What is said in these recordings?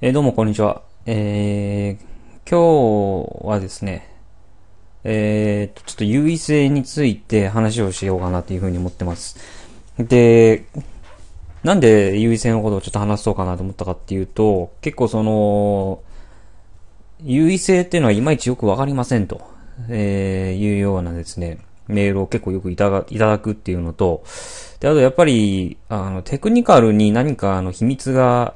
えー、どうもこんにちは。えー、今日はですね、えー、ちょっと優位性について話をしようかなというふうに思ってます。で、なんで優位性のことをちょっと話そうかなと思ったかっていうと、結構その、優位性っていうのはいまいちよくわかりませんと、えー、いうようなですね、メールを結構よくいただいただくっていうのと、で、あとやっぱり、あの、テクニカルに何かあの秘密が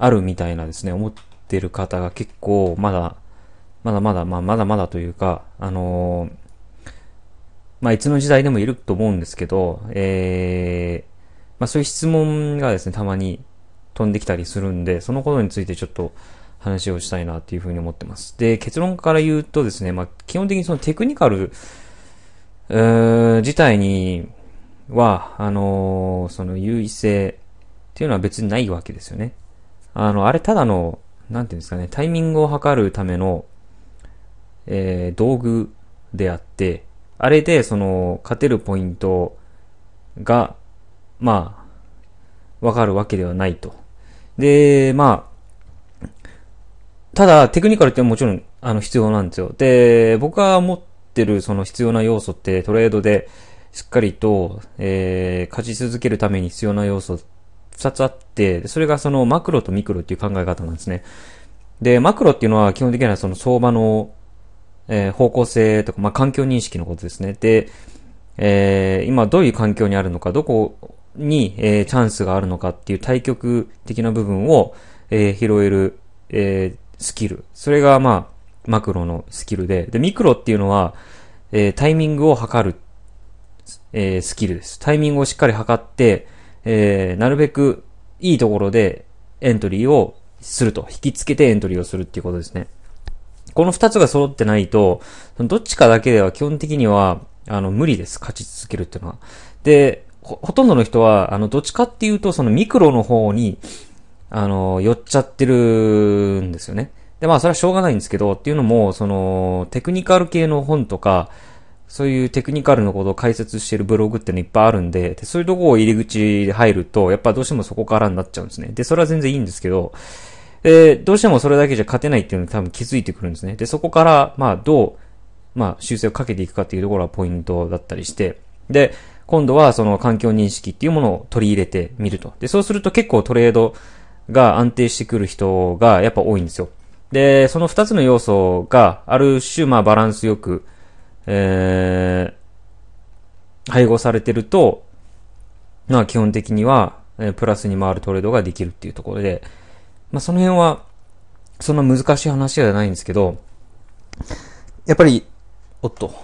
あるみたいなですね、思ってる方が結構まだ、まだまだ、まあ、まだまだというか、あのー、まあ、いつの時代でもいると思うんですけど、えー、まあ、そういう質問がですね、たまに飛んできたりするんで、そのことについてちょっと話をしたいなっていうふうに思ってます。で、結論から言うとですね、まあ、基本的にそのテクニカル、うー、自体には、あのー、その優位性っていうのは別にないわけですよね。あの、あれただの、なんていうんですかね、タイミングを測るための、えー、道具であって、あれで、その、勝てるポイントが、まあ、わかるわけではないと。で、まあ、ただ、テクニカルってもちろん、あの、必要なんですよ。で、僕が持ってる、その必要な要素って、トレードで、しっかりと、えー、勝ち続けるために必要な要素二つあって、それがそのマクロとミクロっていう考え方なんですね。で、マクロっていうのは基本的にはその相場の、えー、方向性とか、まあ、環境認識のことですね。で、えー、今どういう環境にあるのか、どこに、えー、チャンスがあるのかっていう対極的な部分を、えー、拾える、えー、スキル。それがまあ、マクロのスキルで。で、ミクロっていうのは、えー、タイミングを測る、えー、スキルです。タイミングをしっかり測って、えー、なるべくいいところでエントリーをすると。引きつけてエントリーをするっていうことですね。この二つが揃ってないと、どっちかだけでは基本的には、あの、無理です。勝ち続けるっていうのは。で、ほ、ほとんどの人は、あの、どっちかっていうと、そのミクロの方に、あの、寄っちゃってるんですよね。で、まあ、それはしょうがないんですけど、っていうのも、その、テクニカル系の本とか、そういうテクニカルのことを解説してるブログってのいっぱいあるんで、でそういうとこを入り口で入ると、やっぱどうしてもそこからになっちゃうんですね。で、それは全然いいんですけど、え、どうしてもそれだけじゃ勝てないっていうのに多分気づいてくるんですね。で、そこから、まあ、どう、まあ、修正をかけていくかっていうところがポイントだったりして、で、今度はその環境認識っていうものを取り入れてみると。で、そうすると結構トレードが安定してくる人がやっぱ多いんですよ。で、その二つの要素がある種、まあ、バランスよく、えー、配合されてると、まあ基本的には、えプラスに回るトレードができるっていうところで、まあその辺は、そんな難しい話ではないんですけど、やっぱり、おっと。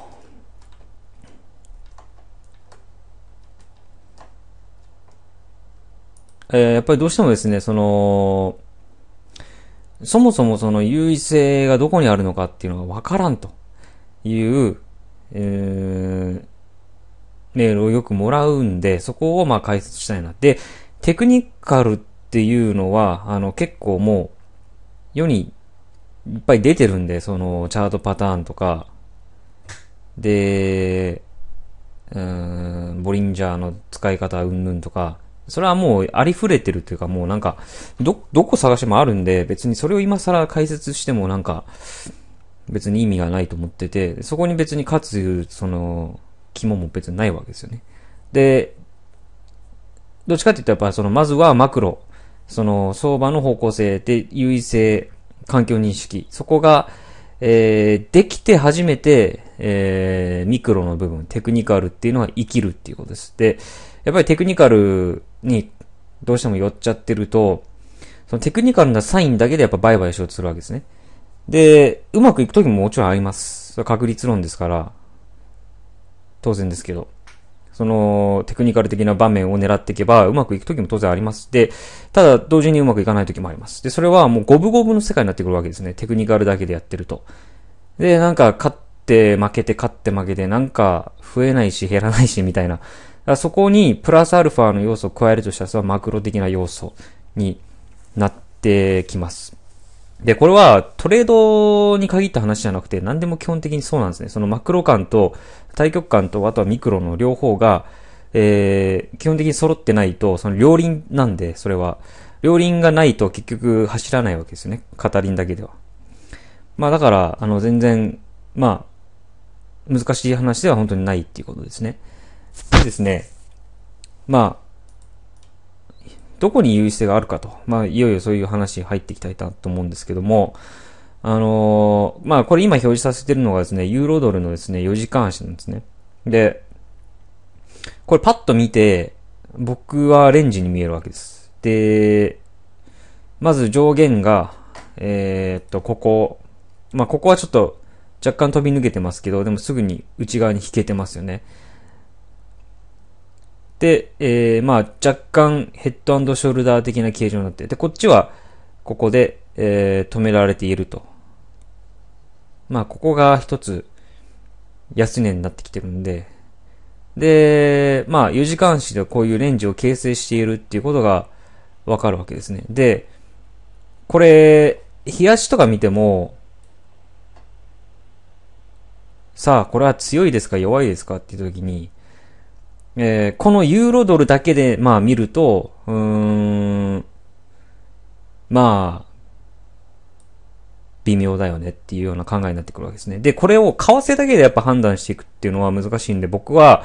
えー、やっぱりどうしてもですね、その、そもそもその優位性がどこにあるのかっていうのがわからんというえー、メールをよくもらうんで、そこをまあ解説したいな。で、テクニカルっていうのは、あの、結構もう、世にいっぱい出てるんで、その、チャートパターンとか、で、うん、ボリンジャーの使い方うんぬんとか、それはもうありふれてるというか、もうなんか、ど、どこ探してもあるんで、別にそれを今更解説してもなんか、別に意味がないと思ってて、そこに別に勝つ、その、肝も別にないわけですよね。で、どっちかって言ったらやっぱその、まずはマクロ、その、相場の方向性で優位性、環境認識、そこが、えー、できて初めて、えー、ミクロの部分、テクニカルっていうのは生きるっていうことです。で、やっぱりテクニカルにどうしても寄っちゃってると、そのテクニカルなサインだけでやっぱ売買しようとするわけですね。で、うまくいく時ももちろんあります。確率論ですから、当然ですけど。その、テクニカル的な場面を狙っていけば、うまくいく時も当然あります。で、ただ、同時にうまくいかない時もあります。で、それはもう五分五分の世界になってくるわけですね。テクニカルだけでやってると。で、なんか、勝って負けて、勝って負けて、なんか、増えないし、減らないし、みたいな。そこに、プラスアルファの要素を加えるとしたら、それはマクロ的な要素になってきます。で、これはトレードに限った話じゃなくて何でも基本的にそうなんですね。そのマクロ感と対極感とあとはミクロの両方が、えー、基本的に揃ってないと、その両輪なんで、それは。両輪がないと結局走らないわけですよね。片輪だけでは。まあだから、あの全然、まあ、難しい話では本当にないっていうことですね。でですね、まあ、どこに優位性があるかと、まあ、いよいよそういう話に入っていきたいなと思うんですけども、あのー、まあ、これ今表示させてるのがですね、ユーロドルのですね、4時間足なんですね。で、これパッと見て、僕はレンジに見えるわけです。で、まず上限が、えー、っと、ここ、まあ、ここはちょっと若干飛び抜けてますけど、でもすぐに内側に引けてますよね。で、えー、まあ若干ヘッドショルダー的な形状になって、で、こっちはここで、えー、止められていると。まあここが一つ安値になってきてるんで、で、まあ4時監視でこういうレンジを形成しているっていうことがわかるわけですね。で、これ、冷やしとか見ても、さあ、これは強いですか弱いですかっていう時に、えー、このユーロドルだけで、まあ見ると、うーん、まあ、微妙だよねっていうような考えになってくるわけですね。で、これを為替だけでやっぱ判断していくっていうのは難しいんで、僕は、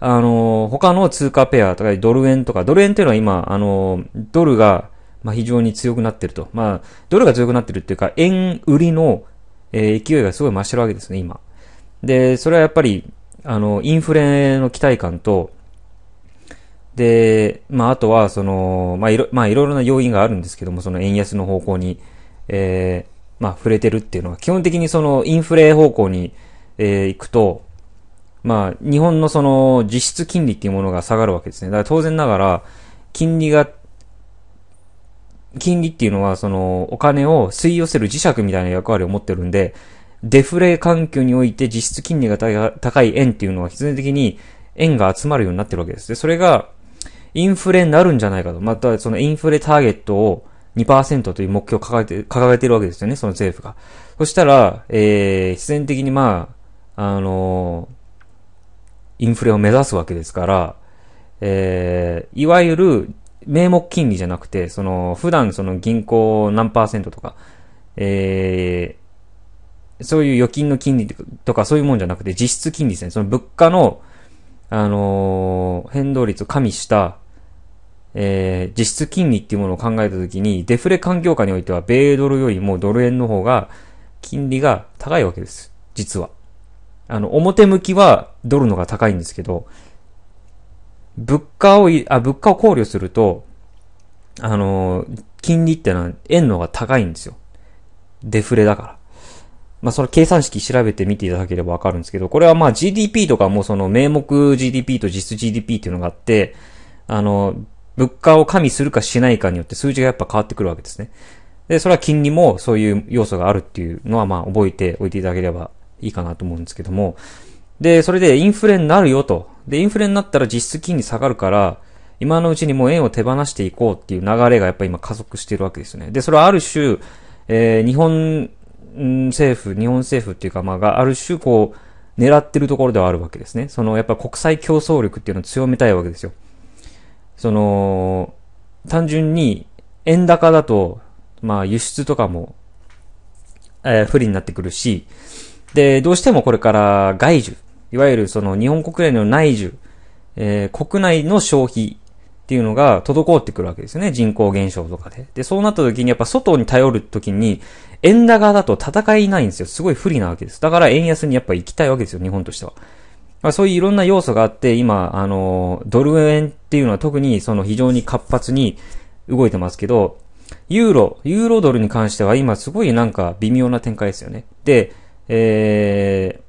あの、他の通貨ペアとかドル円とか、ドル円っていうのは今、あの、ドルが、まあ、非常に強くなってると。まあ、ドルが強くなってるっていうか、円売りの、えー、勢いがすごい増してるわけですね、今。で、それはやっぱり、あの、インフレの期待感と、で、まあ、あとは、その、まあ、いろ、まあ、いろいろな要因があるんですけども、その円安の方向に、えー、まあ、触れてるっていうのは、基本的にその、インフレ方向に、えー、行くと、まあ、日本のその、実質金利っていうものが下がるわけですね。だから当然ながら、金利が、金利っていうのは、その、お金を吸い寄せる磁石みたいな役割を持ってるんで、デフレ環境において実質金利が高い円っていうのは必然的に円が集まるようになってるわけです。で、それがインフレになるんじゃないかと。また、そのインフレターゲットを2%という目標を掲げて、掲げてるわけですよね、その政府が。そしたら、えー、必然的にまあ、あのー、インフレを目指すわけですから、えー、いわゆる名目金利じゃなくて、その、普段その銀行何パーセントとか、えそういう預金の金利とかそういうもんじゃなくて、実質金利ですね。その物価の、あのー、変動率を加味した、えー、実質金利っていうものを考えたときに、デフレ環境下においては、米ドルよりもドル円の方が、金利が高いわけです。実は。あの、表向きはドルのが高いんですけど、物価をあ、物価を考慮すると、あのー、金利ってのは円のが高いんですよ。デフレだから。まあ、その計算式調べてみていただければわかるんですけど、これはまあ GDP とかもその名目 GDP と実質 GDP っていうのがあって、あの、物価を加味するかしないかによって数字がやっぱ変わってくるわけですね。で、それは金利もそういう要素があるっていうのはまあ覚えておいていただければいいかなと思うんですけども。で、それでインフレになるよと。で、インフレになったら実質金利下がるから、今のうちにもう円を手放していこうっていう流れがやっぱり今加速しているわけですよね。で、それはある種、えー、日本政府、日本政府っていうか、まあ、がある種こう、狙ってるところではあるわけですね。その、やっぱ国際競争力っていうのを強めたいわけですよ。その、単純に、円高だと、まあ、輸出とかも、えー、不利になってくるし、で、どうしてもこれから外需、いわゆるその日本国内の内需、えー、国内の消費っていうのが滞ってくるわけですよね。人口減少とかで。で、そうなった時にやっぱ外に頼る時に、円高だと戦いないんですよ。すごい不利なわけです。だから円安にやっぱ行きたいわけですよ、日本としては。まあ、そういういろんな要素があって、今、あの、ドル円っていうのは特にその非常に活発に動いてますけど、ユーロ、ユーロドルに関しては今すごいなんか微妙な展開ですよね。で、え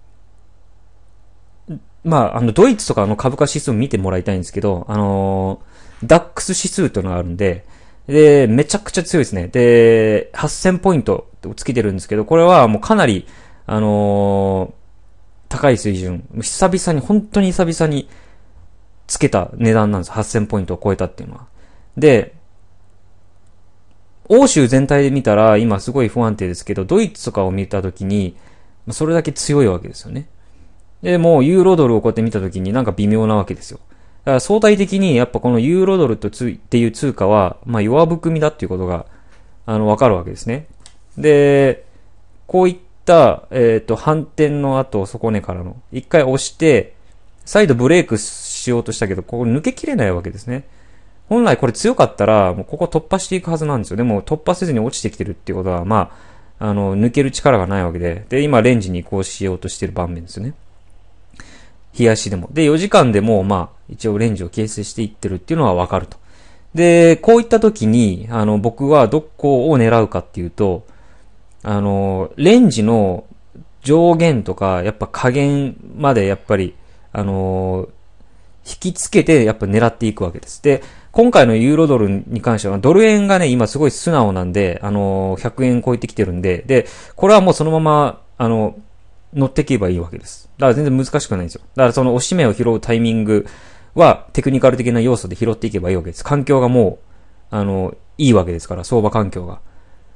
ー、まあ、あの、ドイツとかの株価指数見てもらいたいんですけど、あのーダックス指数というのがあるんで、で、めちゃくちゃ強いですね。で、8000ポイントつけてるんですけど、これはもうかなり、あのー、高い水準。久々に、本当に久々につけた値段なんです。8000ポイントを超えたっていうのは。で、欧州全体で見たら今すごい不安定ですけど、ドイツとかを見たときに、それだけ強いわけですよね。で、もうユーロドルをこうやって見たときになんか微妙なわけですよ。相対的にやっぱこのユーロドルとつっていう通貨は、まあ弱含みだっていうことが、あの、わかるわけですね。で、こういった、えっ、ー、と、反転の後、底根からの、一回押して、再度ブレイクしようとしたけど、ここ抜けきれないわけですね。本来これ強かったら、もうここ突破していくはずなんですよ。でも突破せずに落ちてきてるっていうことは、まあ、あの、抜ける力がないわけで、で、今レンジに移行しようとしてる場面ですよね。冷やしでも。で、4時間でも、まあ、一応レンジを形成していってるっていうのはわかると。で、こういった時に、あの、僕はどこを狙うかっていうと、あの、レンジの上限とか、やっぱ加減までやっぱり、あの、引きつけてやっぱ狙っていくわけです。で、今回のユーロドルに関しては、ドル円がね、今すごい素直なんで、あの、100円超えてきてるんで、で、これはもうそのまま、あの、乗っていけばいいわけです。だから全然難しくないんですよ。だからそのおしめを拾うタイミングはテクニカル的な要素で拾っていけばいいわけです。環境がもう、あの、いいわけですから、相場環境が。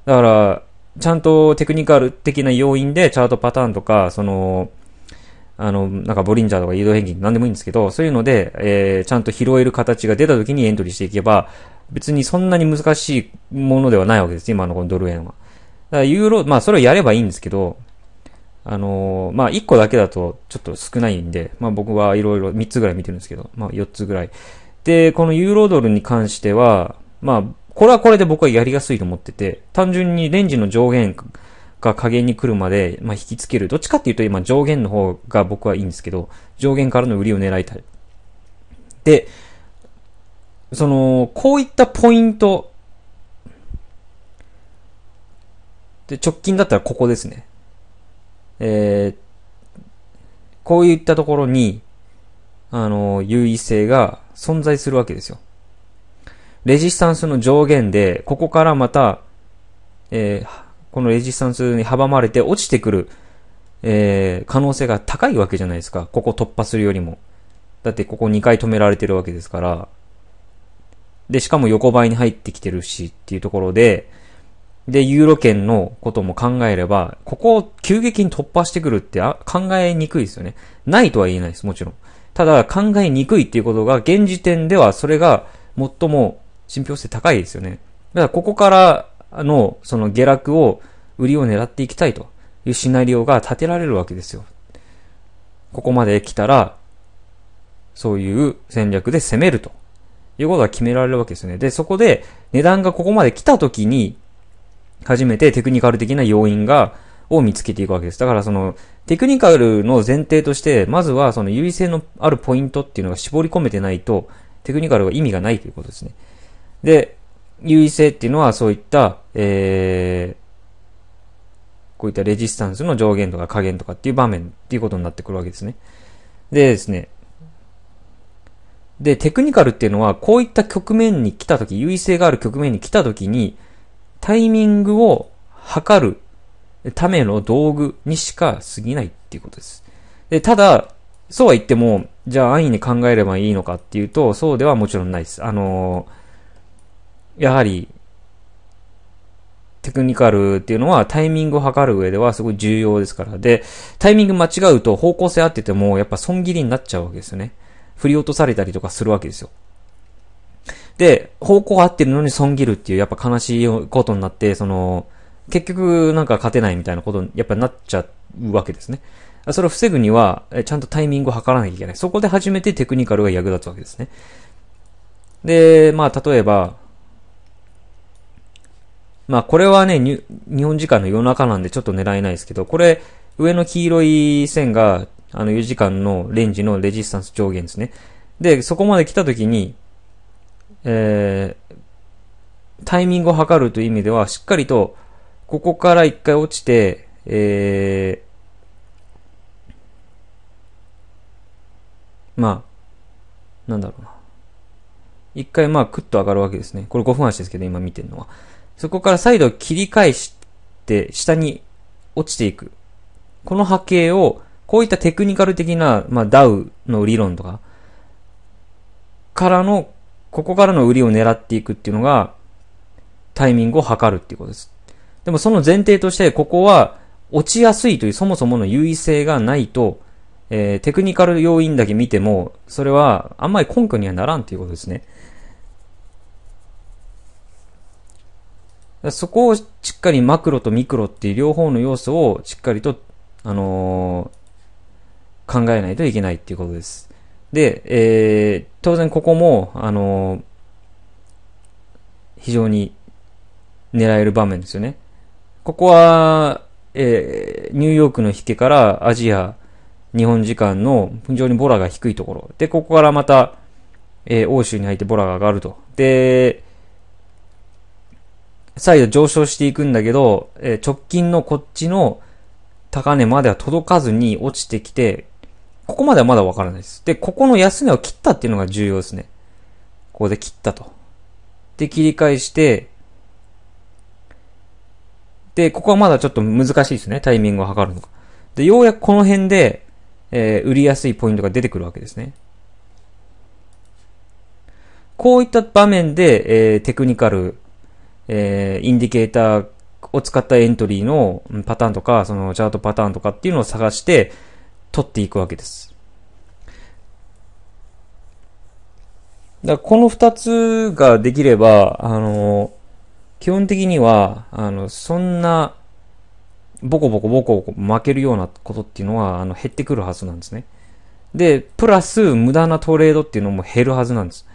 だから、ちゃんとテクニカル的な要因でチャートパターンとか、その、あの、なんかボリンジャーとか移動変形なんでもいいんですけど、そういうので、えー、ちゃんと拾える形が出た時にエントリーしていけば、別にそんなに難しいものではないわけです。今のこのドル円は。だからユーロ、まあそれをやればいいんですけど、あのー、まあ、1個だけだとちょっと少ないんで、まあ、僕はいろいろ3つぐらい見てるんですけど、まあ、4つぐらい。で、このユーロドルに関しては、まあ、これはこれで僕はやりやすいと思ってて、単純にレンジの上限が加減に来るまで、まあ、引き付ける。どっちかっていうと今上限の方が僕はいいんですけど、上限からの売りを狙いたい。で、その、こういったポイント、で、直近だったらここですね。えー、こういったところに、あの、優位性が存在するわけですよ。レジスタンスの上限で、ここからまた、えー、このレジスタンスに阻まれて落ちてくる、えー、可能性が高いわけじゃないですか。ここ突破するよりも。だってここ2回止められてるわけですから。で、しかも横ばいに入ってきてるしっていうところで、で、ユーロ圏のことも考えれば、ここを急激に突破してくるって考えにくいですよね。ないとは言えないです、もちろん。ただ、考えにくいっていうことが、現時点ではそれが最も信憑性高いですよね。だから、ここからの、その下落を、売りを狙っていきたいというシナリオが立てられるわけですよ。ここまで来たら、そういう戦略で攻めるということが決められるわけですよね。で、そこで値段がここまで来た時に初めてテクニカル的な要因が、を見つけていくわけです。だからその、テクニカルの前提として、まずはその優位性のあるポイントっていうのが絞り込めてないと、テクニカルは意味がないということですね。で、優位性っていうのはそういった、えー、こういったレジスタンスの上限とか下限とかっていう場面っていうことになってくるわけですね。でですね。で、テクニカルっていうのは、こういった局面に来たとき、優位性がある局面に来たときに、タイミングを測るための道具にしか過ぎないっていうことです。で、ただ、そうは言っても、じゃあ安易に考えればいいのかっていうと、そうではもちろんないです。あのー、やはり、テクニカルっていうのはタイミングを測る上ではすごい重要ですから。で、タイミング間違うと方向性合っててもやっぱ損切りになっちゃうわけですよね。振り落とされたりとかするわけですよ。で、方向合ってるのに損切るっていう、やっぱ悲しいことになって、その、結局なんか勝てないみたいなことに、やっぱなっちゃうわけですね。それを防ぐには、ちゃんとタイミングを測らなきゃいけない。そこで初めてテクニカルが役立つわけですね。で、まあ、例えば、まあ、これはね、日本時間の夜中なんでちょっと狙えないですけど、これ、上の黄色い線が、あの、4時間のレンジのレジスタンス上限ですね。で、そこまで来た時に、えー、タイミングを測るという意味では、しっかりと、ここから一回落ちて、えー、まあ、なんだろうな。一回まあ、クッと上がるわけですね。これ5分足ですけど、今見てるのは。そこから再度切り返して、下に落ちていく。この波形を、こういったテクニカル的な、まあ、ダウの理論とか、からのここからの売りを狙っていくっていうのが、タイミングを測るっていうことです。でもその前提として、ここは落ちやすいというそもそもの優位性がないと、えー、テクニカル要因だけ見ても、それはあんまり根拠にはならんということですね。そこをしっかりマクロとミクロっていう両方の要素をしっかりと、あのー、考えないといけないっていうことです。で、えー、当然ここも、あのー、非常に狙える場面ですよね。ここは、えー、ニューヨークの引けからアジア、日本時間の非常にボラが低いところ。で、ここからまた、えー、欧州に入ってボラが上がると。で、再度上昇していくんだけど、えー、直近のこっちの高値までは届かずに落ちてきて、ここまではまだわからないです。で、ここの安値を切ったっていうのが重要ですね。ここで切ったと。で、切り返して、で、ここはまだちょっと難しいですね。タイミングを測るのが。で、ようやくこの辺で、えー、売りやすいポイントが出てくるわけですね。こういった場面で、えー、テクニカル、えー、インディケーターを使ったエントリーのパターンとか、そのチャートパターンとかっていうのを探して、取っていくわけです。だこの二つができれば、あの、基本的には、あの、そんな、ボコボコボコボコ負けるようなことっていうのは、あの、減ってくるはずなんですね。で、プラス、無駄なトレードっていうのも減るはずなんです。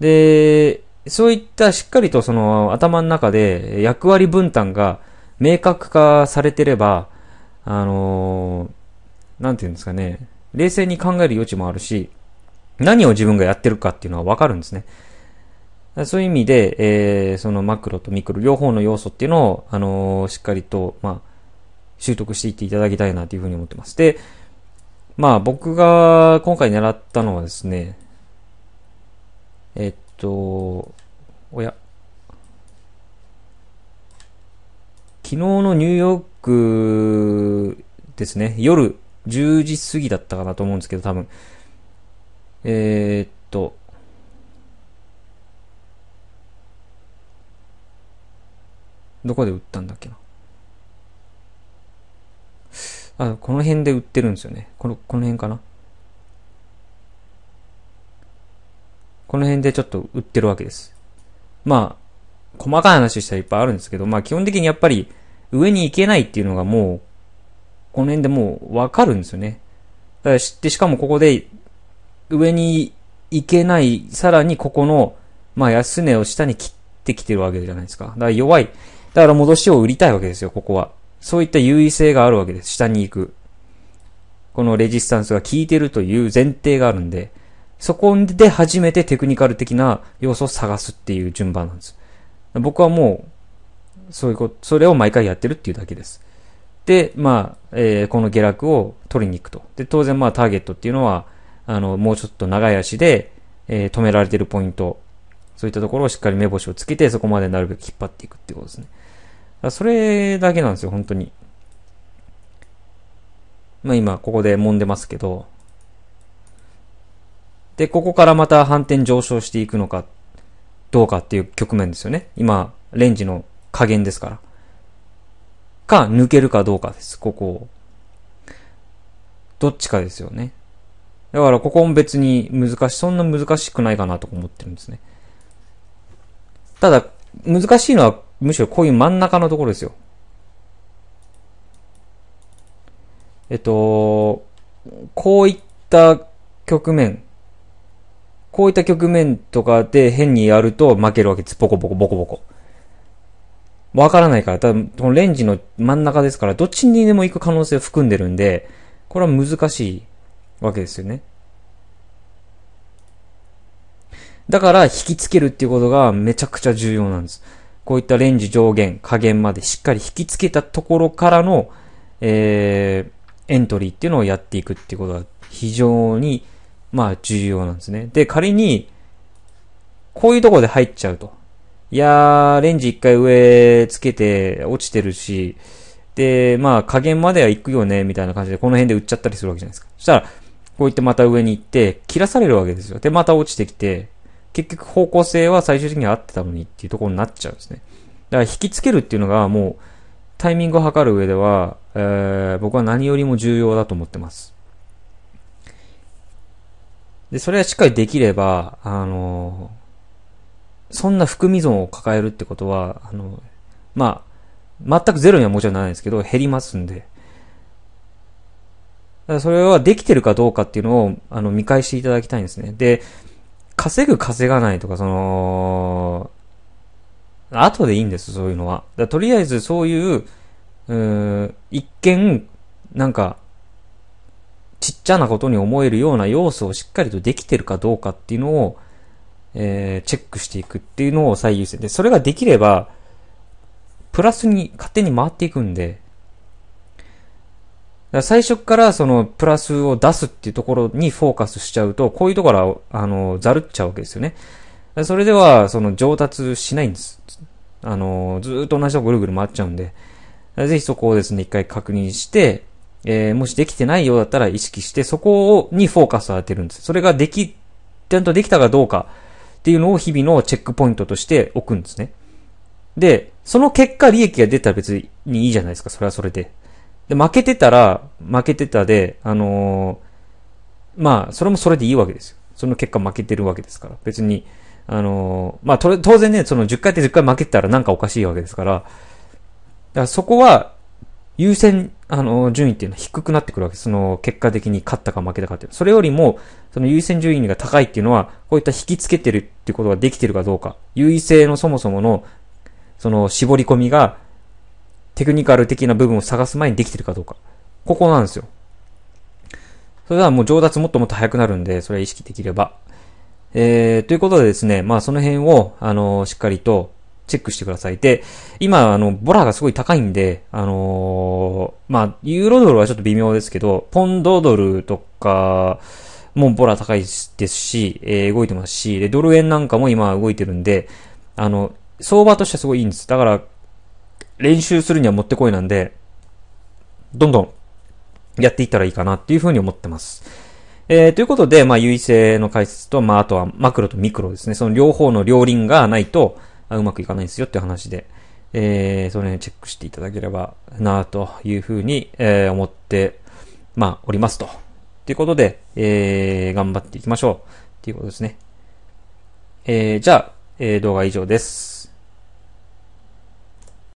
で、そういったしっかりとその頭の中で役割分担が明確化されてれば、あのー、なんていうんですかね、冷静に考える余地もあるし、何を自分がやってるかっていうのはわかるんですね。そういう意味で、えー、そのマクロとミクロ両方の要素っていうのを、あのー、しっかりと、まあ、習得していっていただきたいなというふうに思ってます。で、まあ僕が今回狙ったのはですね、えっと、おや、昨日のニューヨークですね、夜10時過ぎだったかなと思うんですけど、多分。えー、っと、どこで売ったんだっけな。あ、この辺で売ってるんですよね。この、この辺かな。この辺でちょっと売ってるわけです。まあ、細かい話したらいっぱいあるんですけど、まあ基本的にやっぱり上に行けないっていうのがもう、この辺でもうわかるんですよね。だから知って、しかもここで上に行けない、さらにここの、まあ安値を下に切ってきてるわけじゃないですか。だから弱い。だから戻しを売りたいわけですよ、ここは。そういった優位性があるわけです。下に行く。このレジスタンスが効いてるという前提があるんで、そこで初めてテクニカル的な要素を探すっていう順番なんです。僕はもう、そういうこと、それを毎回やってるっていうだけです。で、まあ、えー、この下落を取りに行くと。で、当然まあターゲットっていうのは、あの、もうちょっと長い足で、えー、止められてるポイント、そういったところをしっかり目星をつけて、そこまでなるべく引っ張っていくっていうことですね。それだけなんですよ、本当に。まあ今、ここで揉んでますけど。で、ここからまた反転上昇していくのかっどうかっていう局面ですよね。今、レンジの加減ですから。か、抜けるかどうかです、ここを。どっちかですよね。だから、ここも別に難し、そんな難しくないかなと思ってるんですね。ただ、難しいのは、むしろこういう真ん中のところですよ。えっと、こういった局面こういった局面とかで変にやると負けるわけです。ボコボコボコボコ。わからないから、た分このレンジの真ん中ですから、どっちにでも行く可能性を含んでるんで、これは難しいわけですよね。だから、引きつけるっていうことがめちゃくちゃ重要なんです。こういったレンジ上限、加減までしっかり引きつけたところからの、えー、エントリーっていうのをやっていくっていうことが非常にまあ重要なんですね。で、仮に、こういうとこで入っちゃうと。いやー、レンジ一回上つけて落ちてるし、で、まあ加減までは行くよね、みたいな感じで、この辺で売っちゃったりするわけじゃないですか。そしたら、こういってまた上に行って、切らされるわけですよ。で、また落ちてきて、結局方向性は最終的には合ってたのにっていうところになっちゃうんですね。だから引きつけるっていうのがもう、タイミングを測る上では、えー、僕は何よりも重要だと思ってます。で、それはしっかりできれば、あの、そんな含み損を抱えるってことは、あの、まあ、全くゼロにはもちろんなないですけど、減りますんで。それはできてるかどうかっていうのを、あの、見返していただきたいんですね。で、稼ぐ稼がないとか、その、後でいいんです、そういうのは。とりあえずそういう、うん、一見、なんか、ちっちゃなことに思えるような要素をしっかりとできてるかどうかっていうのを、えー、チェックしていくっていうのを最優先で、それができれば、プラスに勝手に回っていくんで、最初からそのプラスを出すっていうところにフォーカスしちゃうと、こういうところは、あの、ざるっちゃうわけですよね。それでは、その上達しないんです。あの、ずっと同じとこぐるぐる回っちゃうんで、ぜひそこをですね、一回確認して、えー、もしできてないようだったら意識して、そこにフォーカスを当てるんです。それができ、ちゃんとできたかどうかっていうのを日々のチェックポイントとして置くんですね。で、その結果利益が出たら別にいいじゃないですか、それはそれで。で、負けてたら、負けてたで、あのー、まあ、それもそれでいいわけですよ。その結果負けてるわけですから。別に、あのー、まあ、当然ね、その10回って10回負けてたらなんかおかしいわけですから、だからそこは優先あの、順位っていうのは低くなってくるわけです。その、結果的に勝ったか負けたかっていう。それよりも、その優先順位が高いっていうのは、こういった引きつけてるってことができてるかどうか。優位性のそもそもの、その、絞り込みが、テクニカル的な部分を探す前にできてるかどうか。ここなんですよ。それはもう上達もっともっと早くなるんで、それは意識できれば。えー、ということでですね、まあその辺を、あのー、しっかりと、チェックしてください。で、今、あの、ボラがすごい高いんで、あのー、まあ、ユーロドルはちょっと微妙ですけど、ポンドドルとか、もうボラ高いですし、えー、動いてますし、で、ドル円なんかも今動いてるんで、あの、相場としてはすごいいいんです。だから、練習するにはもってこいなんで、どんどんやっていったらいいかなっていうふうに思ってます。えー、ということで、まあ、優位性の解説と、まあ、あとはマクロとミクロですね。その両方の両輪がないと、うまくいかないんですよって話で、えー、その辺チェックしていただければなというふうに、えー、思って、まあ、おりますと。ということで、えー、頑張っていきましょう。ということですね。えー、じゃあ、えー、動画以上です。